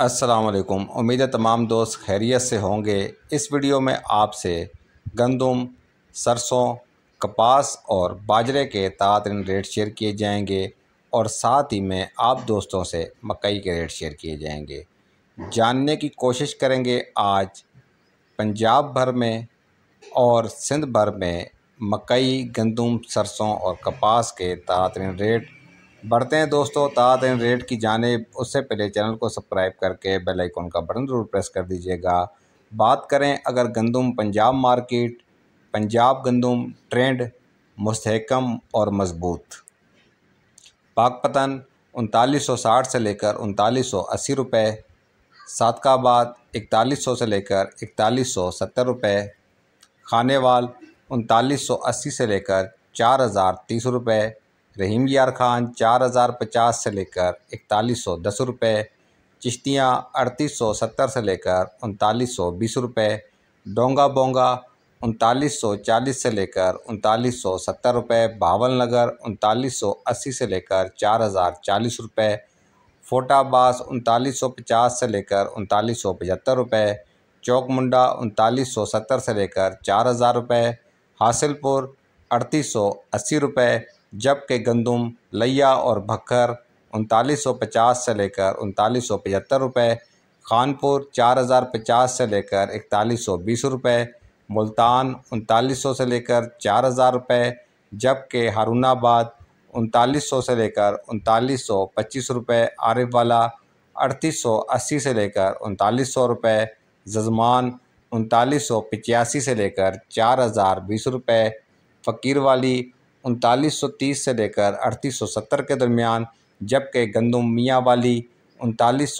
अस्सलाम उम्मीद है तमाम दोस्त खैरियत से होंगे इस वीडियो में आपसे गंदम सरसों कपास और बाजरे के तातरीन रेट शेयर किए जाएंगे और साथ ही में आप दोस्तों से मकई के रेट शेयर किए जाएंगे जानने की कोशिश करेंगे आज पंजाब भर में और सिंध भर में मकई गंदम सरसों और कपास के तातरीन रेट बढ़ते हैं दोस्तों ताद एंड रेट की जानेब उससे पहले चैनल को सब्सक्राइब करके बेल आइकन का बटन ज़रूर प्रेस कर दीजिएगा बात करें अगर गंदम पंजाब मार्केट पंजाब गंदम ट्रेंड मुस्तकम और मजबूत पाकपतन उनतालीस सौ साठ से लेकर उनतालीस सौ अस्सी रुपये सादकाबाद इकतालीस सौ से लेकर इकतालीस सौ सत्तर रुपये खानेवाल उनतालीस सौ अस्सी से लेकर चार हज़ार तीस रुपये रहीम यार खान चार हज़ार पचास से लेकर इकतालीस सौ दस रुपये चिश्तियाँ अड़तीस सौ सत्तर से लेकर उनतालीस सौ बीस रुपये डोंगा बोंगा उनतालीस सौ चालीस से लेकर उनतालीस सौ सत्तर रुपये बावल नगर उनतालीस सौ अस्सी से लेकर चार हज़ार चालीस रुपये फोटाबास उनतालीस सौ पचास से लेकर उनतालीस सौ पचहत्तर रुपये चौक मुंडा उनतालीस सौ सत्तर से लेकर चार हज़ार रुपये हासिलपुर अड़तीस सौ अस्सी रुपये जबकि गंदम लिया और भक्कर उनतालीस सौ पचास से लेकर उनतालीस सौ पचहत्तर रुपये खानपुर चार हज़ार पचास से लेकर इकतालीस सौ बीस रुपये मुल्तान उनतालीस सौ से लेकर चार हज़ार रुपये जबकि हारूनाबाद उनतालीस सौ से लेकर उनतालीस सौ पच्चीस रुपये आरिफ वाला अड़तीस सौ अस्सी से लेकर उनतालीस सौ रुपये जजमान उनतालीस सौ पचासी से लेकर चार हज़ार बीस रुपये फ़कीर वाली उनतालीस से लेकर अड़तीस के दरमियान जबकि गंदम मियाँ वाली उनतालीस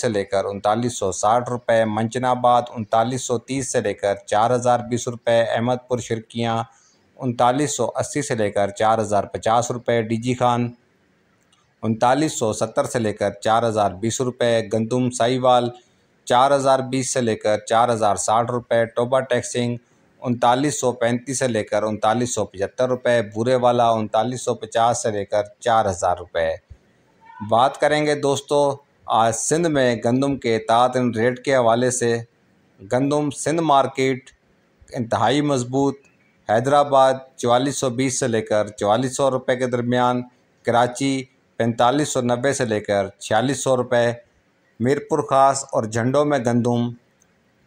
से लेकर उनतालीस सौ रुपए मंचनाबाद उनतालीस से लेकर चार हज़ार बीस रुपये अहमदपुर शिरकियाँ उनतालीस से लेकर चार हज़ार पचास रुपये डीजी खान उनतालीस से लेकर चार हज़ार बीस रुपये गंदम साईवाल चार हज़ार बीस से लेकर चार हज़ार साठ रुपये टोबा टैक्सिंग उनतालीस सौ पैंतीस से लेकर उनतालीस सौ पचहत्तर रुपये बुरे वाला उनतालीस सौ पचास से लेकर चार हज़ार रुपये बात करेंगे दोस्तों आज सिंध में गंदम के तात रेट के हवाले से गंदम सिंध मार्केट इंतहाई मजबूत हैदराबाद चवालीस सौ बीस से लेकर चवालीस सौ रुपये के दरमियान कराची पैंतालीस सौ नब्बे से लेकर छियालीस सौ रुपये मीरपुर खास और झंडों में गंदम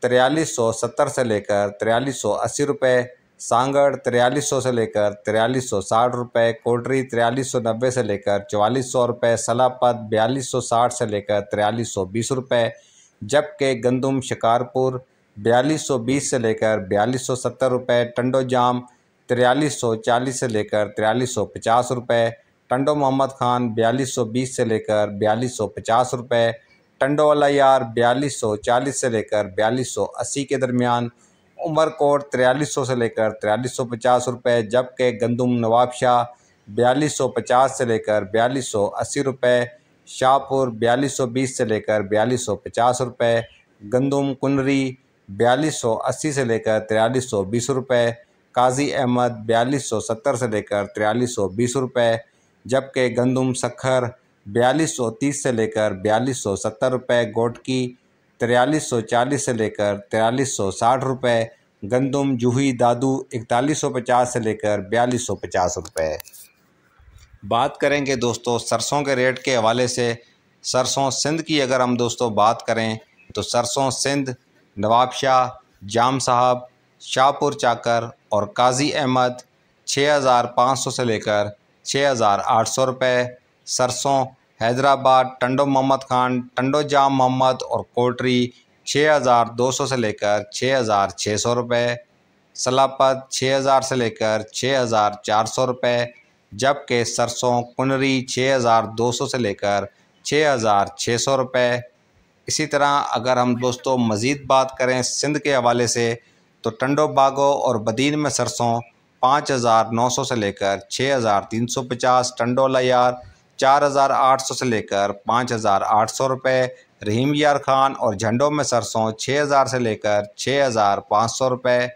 तिरयालीस सौ सत्तर से लेकर तिरयालीस सौ अस्सी रुपये सांगड़ तिरयालीस सौ से लेकर तिरयालीस सौ साठ रुपये कोटरी तिरयालीस सौ नब्बे से लेकर चवालीस सौ रुपये सलापत बयालीस सौ साठ से लेकर तिरयालीस सौ बीस रुपये जबकि गंदम शिकारपुर बयालीस सौ बीस से लेकर बयालीस सौ सत्तर रुपये टंडो जाम तिरयालीस सौ चालीस से लेकर तिरयालीस सौ पचास रुपये टंडो मोहम्मद खान बयालीस सौ बीस से लेकर बयालीस सौ पचास रुपये टंडो वाला यार बयालीस सौ चालीस से लेकर बयालीस सौ अस्सी के दरमियान उमरकोट तिरयालीस सौ से लेकर तिरयालीस सौ पचास रुपये जबकि गंदुम नवाबशाह बयालीस सौ पचास से लेकर बयालीस सौ अस्सी रुपये शाहपुर बयालीस सौ बीस से लेकर बयालीस सौ पचास रुपये गंदुम कुनरी बयालीस सौ अस्सी से लेकर तिरयालीस सौ बीस रुपये काजी अहमद बयालीस सौ सत्तर से लेकर तिरयालीस सौ बीस रुपये जबकि गंदुम सखर बयालीस सौ तीस से लेकर बयालीस सौ सत्तर रुपये गोटकी तिरयालीस सौ चालीस से लेकर तिरयालीस सौ साठ रुपये गंदम जूही दादू इकतालीस सौ पचास से लेकर बयालीस सौ पचास रुपये बात करेंगे दोस्तों सरसों के रेट के हवाले से सरसों सिंध की अगर हम दोस्तों बात करें तो सरसों सिंध नवाब शाह जाम साहब शाहपुर चाकर और काजी अहमद छः हज़ार पाँच सौ से लेकर छः हज़ार आठ सौ रुपये सरसों हैदराबाद टंडो मोहम्मद खान टंडो जाम मोहम्मद और कोटरी छः हज़ार दो सौ से लेकर छः हज़ार छः सौ रुपये सलापत छः हज़ार से लेकर 6,400 हज़ार चार सौ जबकि सरसों कुनरी छः हज़ार दो सौ से लेकर 6,600 हज़ार छः सौ रुपये इसी तरह अगर हम दोस्तों मज़ीद बात करें सिंध के हवाले से तो टंडो बागो और बदीन में सरसों पाँच हज़ार नौ सौ से लेकर छः हज़ार तीन सौ पचास टंडो लयार चार हज़ार आठ सौ से लेकर पाँच हज़ार आठ सौ रुपये रहीम यार खान और झंडों में सरसों छः हज़ार से लेकर छः हज़ार पाँच सौ रुपये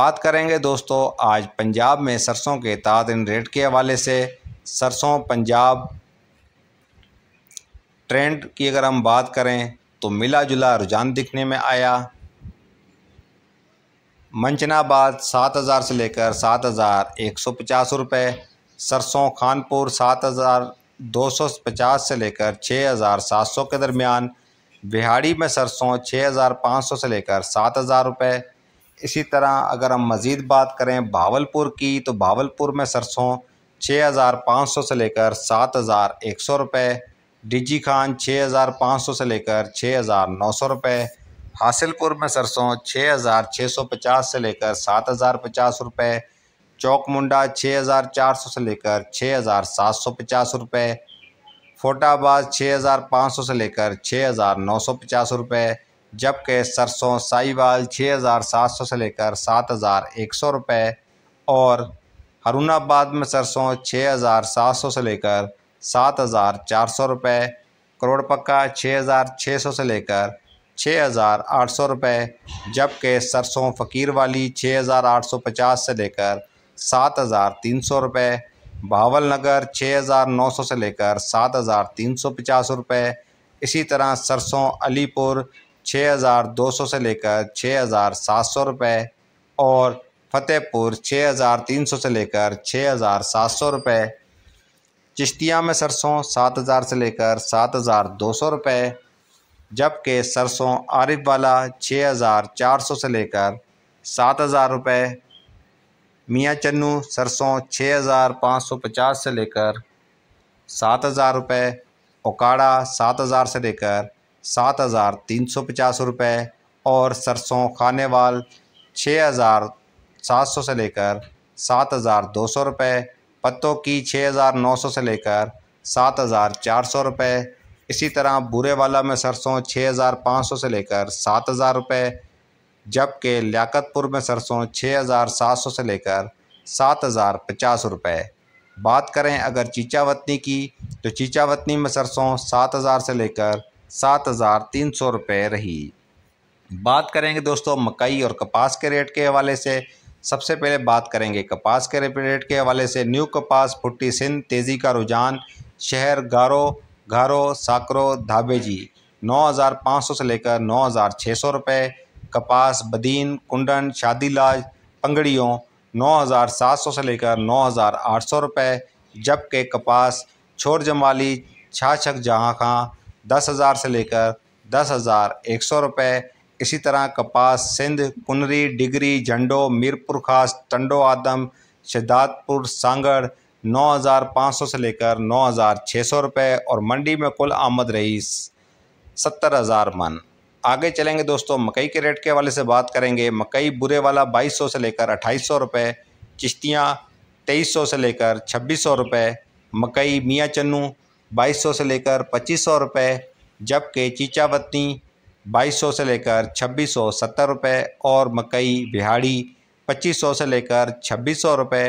बात करेंगे दोस्तों आज पंजाब में सरसों के ताज़न रेट के हवाले से सरसों पंजाब ट्रेंड की अगर हम बात करें तो मिला जुला रुझान दिखने में आया मंचनाबाद सात हज़ार से लेकर सात हज़ार एक सौ पचास रुपये सरसों खानपुर सात हज़ार दो सौ पचास से लेकर छः हज़ार सात सौ के दरमियान बिहाड़ी में सरसों छः हज़ार पाँच सौ से लेकर सात हज़ार रुपये इसी तरह अगर हम मज़ीद बात करें भावलपुर की तो भावलपुर में सरसों छः हज़ार पाँच सौ से लेकर सात हज़ार एक सौ रुपये डिजी खान छः हज़ार पाँच सौ से लेकर छः हज़ार नौ सौ रुपये हासिलपुर में सरसों छः हज़ार छः सौ पचास से लेकर सात हज़ार पचास रुपये चौक मुंडा छः हज़ार चार सौ से लेकर छः हज़ार सात सौ पचास रुपये फोटाबाद छः हज़ार पाँच सौ से लेकर छः हज़ार नौ सौ पचास रुपये जबकि सरसों साईवाल छः हज़ार सात सौ से लेकर सात हज़ार एक सौ रुपये और हरूणाबाद में सरसों छः हज़ार सात सौ से लेकर सात हज़ार चार सौ रुपये करोड़पक्का छः हज़ार छः सौ से लेकर छः हज़ार आठ सौ रुपये जबकि सरसों फ़कीर वाली छः हज़ार आठ सौ पचास से लेकर सात हज़ार तीन सौ रुपये बावल नगर छः हज़ार नौ सौ से लेकर सात हज़ार तीन सौ पचास रुपये इसी तरह सरसों अलीपुर छः हज़ार दो सौ से लेकर छः हज़ार सात सौ रुपये और फतेहपुर छः हज़ार तीन सौ से लेकर छः हज़ार सात सौ रुपये चिश्तिया में सरसों सात हज़ार से लेकर सात हज़ार दो सौ रुपये जबकि सरसों आरिफ वाला छः हज़ार चार सौ से लेकर सात हज़ार रुपये मियाँ चन्नू सरसों छः हज़ार पाँच सौ पचास से लेकर सात हज़ार रुपये ओकाड़ा सात हज़ार से लेकर सात हज़ार तीन सौ पचास और सरसों वाल छः हज़ार सात सौ से लेकर सात हज़ार दो सौ रुपये पत्तों की छः हज़ार नौ सौ से लेकर सात हज़ार चार सौ इसी तरह बुरे वाला में सरसों छः हज़ार पाँच सौ से लेकर सात हज़ार रुपये जबकि लियाकतपुर में सरसों छः हज़ार सात सौ से लेकर सात हज़ार पचास रुपये बात करें अगर चीचावतनी की तो चीचावतनी में सरसों सात हज़ार से लेकर सात हज़ार तीन सौ रुपये रही बात करेंगे दोस्तों मकई और कपास के रेट के हवाले से सबसे पहले बात करेंगे कपास के रेट के हवाले से न्यू कपास फुट्टी सिंध तेज़ी का रुझान शहर गारो घारो साकरो धाबेजी नौ हज़ार पाँच सौ से लेकर नौ हज़ार छः सौ रुपये कपास बदीन कुंडन शादी लाज पंगड़ियों 9,700 से लेकर 9,800 रुपए जबकि कपास छोर जमाली छाछक जहाँ खां दस हज़ार से लेकर दस हज़ार एक सौ रुपये इसी तरह कपास सिंध कुनरी डिगरी झंडो मीरपुर खास टंडो आदम शिदातपुर सांगड़ 9,500 से लेकर 9,600 रुपए और मंडी में कुल आमद रही सत्तर हज़ार मन आगे चलेंगे दोस्तों मकई के रेट के हवाले से बात करेंगे मकई बुरे वाला 2200 से लेकर 2800 रुपए चिश्तियाँ 2300 से लेकर 2600 रुपए मकई मियाँ चन्नू 2200 से लेकर 2500 रुपए जबकि चीचावतनी 2200 से लेकर 2670 रुपए और मकई बिहाड़ी 2500 से लेकर 2600 रुपए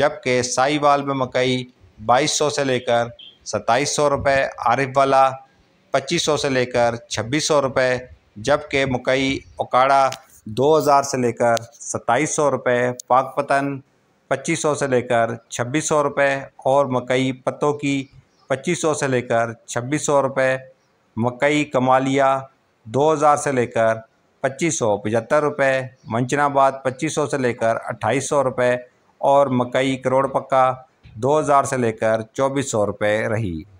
जबकि साईवाल में मकई 2200 से लेकर सौ रुपये आरिफ वाला 2500 से लेकर 2600 रुपए जबकि मकई उकाड़ा 2000 से लेकर 2700 रुपये पाकपतन 2500 से लेकर 2600 रुपये और मकई पत्तों की 2500 से लेकर 2600 रुपये मकई कमालिया 2000 से लेकर पच्चीस सौ पचहत्तर रुपये मंचनाबाद पच्चीस सौ से लेकर अट्ठाईस सौ रुपये और मकई करोड़पक्का दो हज़ार से लेकर चौबीस सौ रुपये रही